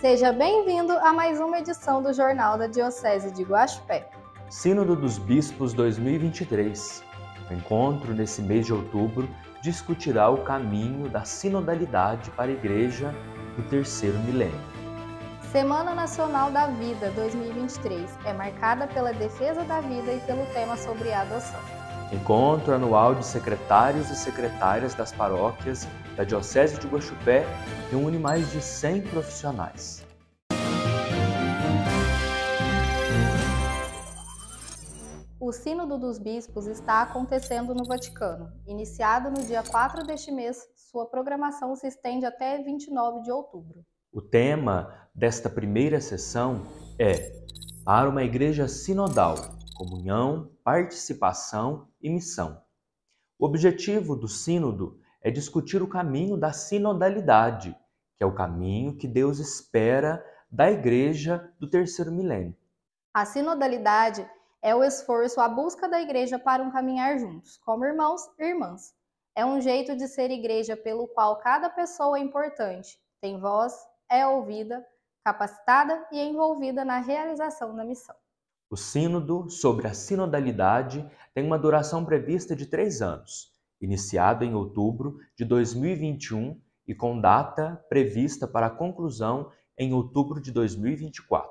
Seja bem-vindo a mais uma edição do Jornal da Diocese de Guaxupé. Sínodo dos Bispos 2023. O encontro nesse mês de outubro discutirá o caminho da sinodalidade para a Igreja do terceiro milênio. Semana Nacional da Vida 2023 é marcada pela defesa da vida e pelo tema sobre a adoção. Encontro anual de secretários e secretárias das paróquias da Diocese de Guaxupé reúne mais de 100 profissionais. O Sínodo dos Bispos está acontecendo no Vaticano. Iniciado no dia 4 deste mês, sua programação se estende até 29 de outubro. O tema desta primeira sessão é Para uma Igreja Sinodal comunhão, participação e missão. O objetivo do Sínodo é discutir o caminho da sinodalidade, que é o caminho que Deus espera da Igreja do terceiro milênio. A sinodalidade é o esforço a busca da Igreja para um caminhar juntos, como irmãos e irmãs. É um jeito de ser igreja pelo qual cada pessoa é importante, tem voz, é ouvida, capacitada e envolvida na realização da missão. O Sínodo sobre a Sinodalidade tem uma duração prevista de três anos, iniciado em outubro de 2021 e com data prevista para conclusão em outubro de 2024.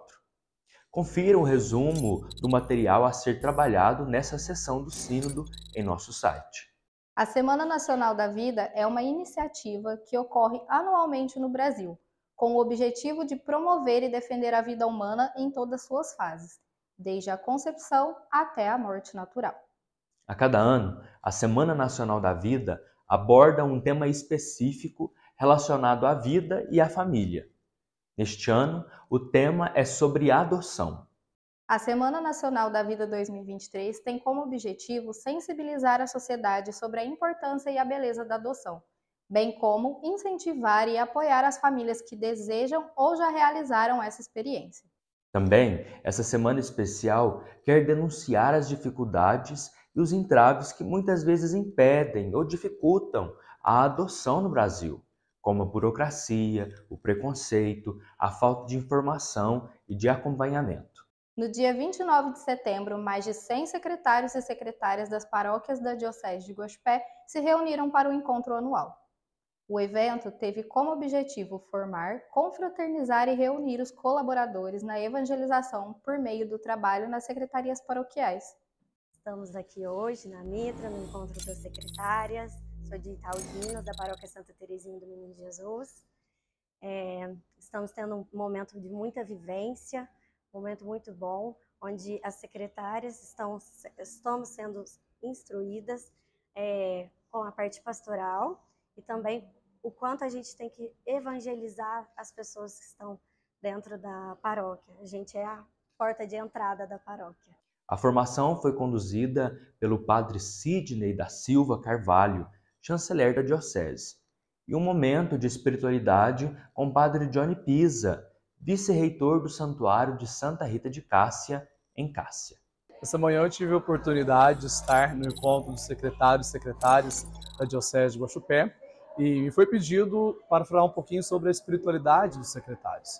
Confira o um resumo do material a ser trabalhado nessa sessão do Sínodo em nosso site. A Semana Nacional da Vida é uma iniciativa que ocorre anualmente no Brasil, com o objetivo de promover e defender a vida humana em todas suas fases desde a concepção até a morte natural. A cada ano, a Semana Nacional da Vida aborda um tema específico relacionado à vida e à família. Neste ano, o tema é sobre adoção. A Semana Nacional da Vida 2023 tem como objetivo sensibilizar a sociedade sobre a importância e a beleza da adoção, bem como incentivar e apoiar as famílias que desejam ou já realizaram essa experiência. Também, essa semana especial quer denunciar as dificuldades e os entraves que muitas vezes impedem ou dificultam a adoção no Brasil, como a burocracia, o preconceito, a falta de informação e de acompanhamento. No dia 29 de setembro, mais de 100 secretários e secretárias das paróquias da Diocese de Gospé se reuniram para o encontro anual. O evento teve como objetivo formar, confraternizar e reunir os colaboradores na evangelização por meio do trabalho nas secretarias paroquiais. Estamos aqui hoje na Mitra, no encontro das secretárias. Sou de Itaú da Paróquia Santa Terezinha do Menino Jesus. É, estamos tendo um momento de muita vivência, um momento muito bom, onde as secretárias estão estamos sendo instruídas é, com a parte pastoral e também o quanto a gente tem que evangelizar as pessoas que estão dentro da paróquia. A gente é a porta de entrada da paróquia. A formação foi conduzida pelo padre Sidney da Silva Carvalho, chanceler da Diocese, e um momento de espiritualidade com o padre Johnny Pisa, vice-reitor do Santuário de Santa Rita de Cássia, em Cássia. Essa manhã eu tive a oportunidade de estar no encontro dos secretários e secretárias da Diocese de Guaxupé, e me foi pedido para falar um pouquinho sobre a espiritualidade dos secretários.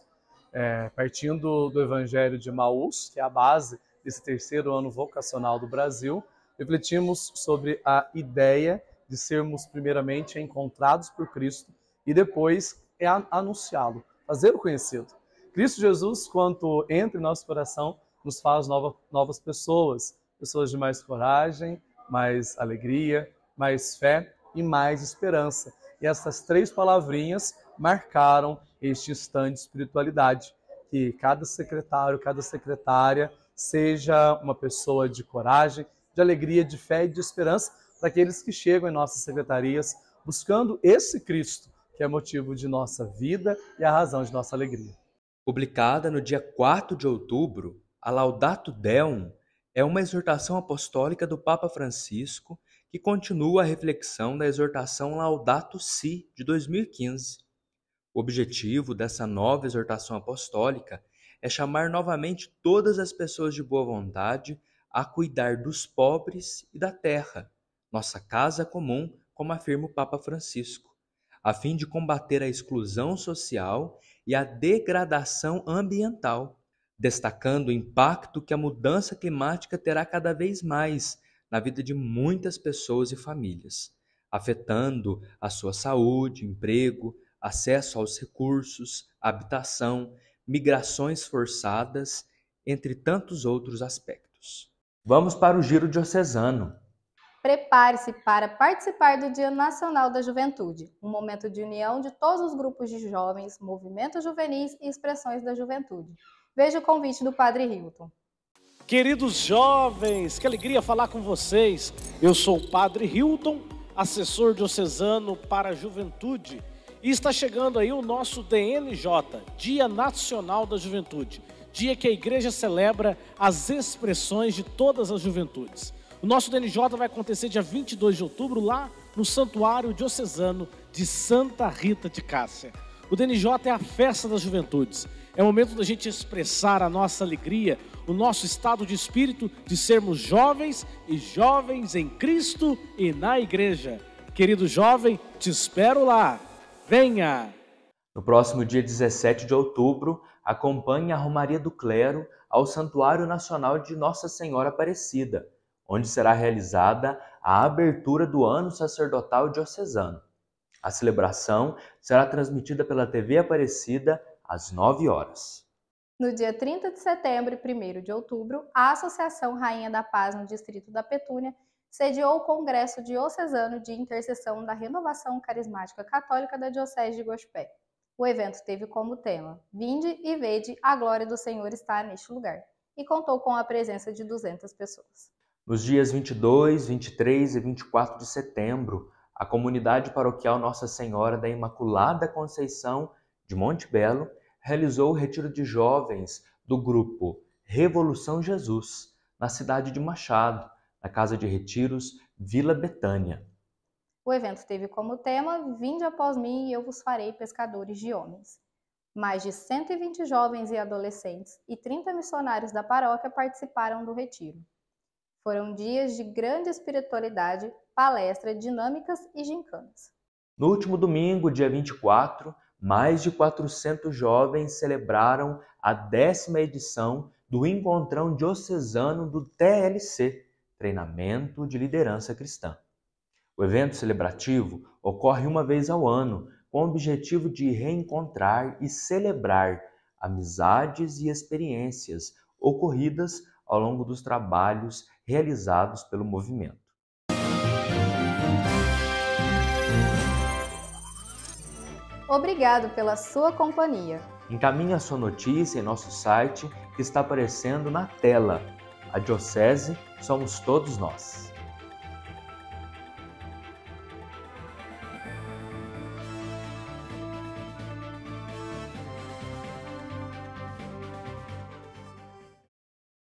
É, partindo do Evangelho de Maús, que é a base desse terceiro ano vocacional do Brasil, refletimos sobre a ideia de sermos primeiramente encontrados por Cristo e depois é anunciá-lo, fazê-lo conhecido. Cristo Jesus, quando entra em nosso coração, nos faz nova, novas pessoas, pessoas de mais coragem, mais alegria, mais fé e mais esperança. E essas três palavrinhas marcaram este instante de espiritualidade, que cada secretário, cada secretária seja uma pessoa de coragem, de alegria, de fé e de esperança para aqueles que chegam em nossas secretarias buscando esse Cristo, que é motivo de nossa vida e a razão de nossa alegria. Publicada no dia 4 de outubro, a Laudato Deum é uma exortação apostólica do Papa Francisco que continua a reflexão da exortação Laudato Si de 2015. O objetivo dessa nova exortação apostólica é chamar novamente todas as pessoas de boa vontade a cuidar dos pobres e da terra, nossa casa comum, como afirma o Papa Francisco, a fim de combater a exclusão social e a degradação ambiental, destacando o impacto que a mudança climática terá cada vez mais na vida de muitas pessoas e famílias, afetando a sua saúde, emprego, acesso aos recursos, habitação, migrações forçadas, entre tantos outros aspectos. Vamos para o giro diocesano. Prepare-se para participar do Dia Nacional da Juventude, um momento de união de todos os grupos de jovens, movimentos juvenis e expressões da juventude. Veja o convite do Padre Hilton. Queridos jovens, que alegria falar com vocês. Eu sou o Padre Hilton, assessor diocesano para a juventude, e está chegando aí o nosso DNJ, Dia Nacional da Juventude, dia que a igreja celebra as expressões de todas as juventudes. O nosso DNJ vai acontecer dia 22 de outubro lá no Santuário Diocesano de Santa Rita de Cássia. O DNJ é a festa das juventudes é momento da gente expressar a nossa alegria, o nosso estado de espírito de sermos jovens e jovens em Cristo e na igreja. Querido jovem, te espero lá. Venha! No próximo dia 17 de outubro, acompanhe a Romaria do Clero ao Santuário Nacional de Nossa Senhora Aparecida, onde será realizada a abertura do ano sacerdotal diocesano. A celebração será transmitida pela TV Aparecida às 9 horas. No dia 30 de setembro e 1 de outubro, a Associação Rainha da Paz no Distrito da Petúnia sediou o Congresso Diocesano de Intercessão da Renovação Carismática Católica da Diocese de Guaxupé. O evento teve como tema Vinde e vede, a glória do Senhor está neste lugar, e contou com a presença de 200 pessoas. Nos dias 22, 23 e 24 de setembro, a comunidade paroquial Nossa Senhora da Imaculada Conceição de Monte Belo, realizou o retiro de jovens do grupo Revolução Jesus, na cidade de Machado, na Casa de Retiros Vila Betânia. O evento teve como tema Vinde após mim e eu vos farei pescadores de homens. Mais de 120 jovens e adolescentes e 30 missionários da paróquia participaram do retiro. Foram dias de grande espiritualidade, palestra, dinâmicas e gincanas. No último domingo, dia 24, mais de 400 jovens celebraram a décima edição do Encontrão Diocesano do TLC, Treinamento de Liderança Cristã. O evento celebrativo ocorre uma vez ao ano, com o objetivo de reencontrar e celebrar amizades e experiências ocorridas ao longo dos trabalhos realizados pelo movimento. Obrigado pela sua companhia. Encaminhe a sua notícia em nosso site que está aparecendo na tela. A Diocese somos todos nós.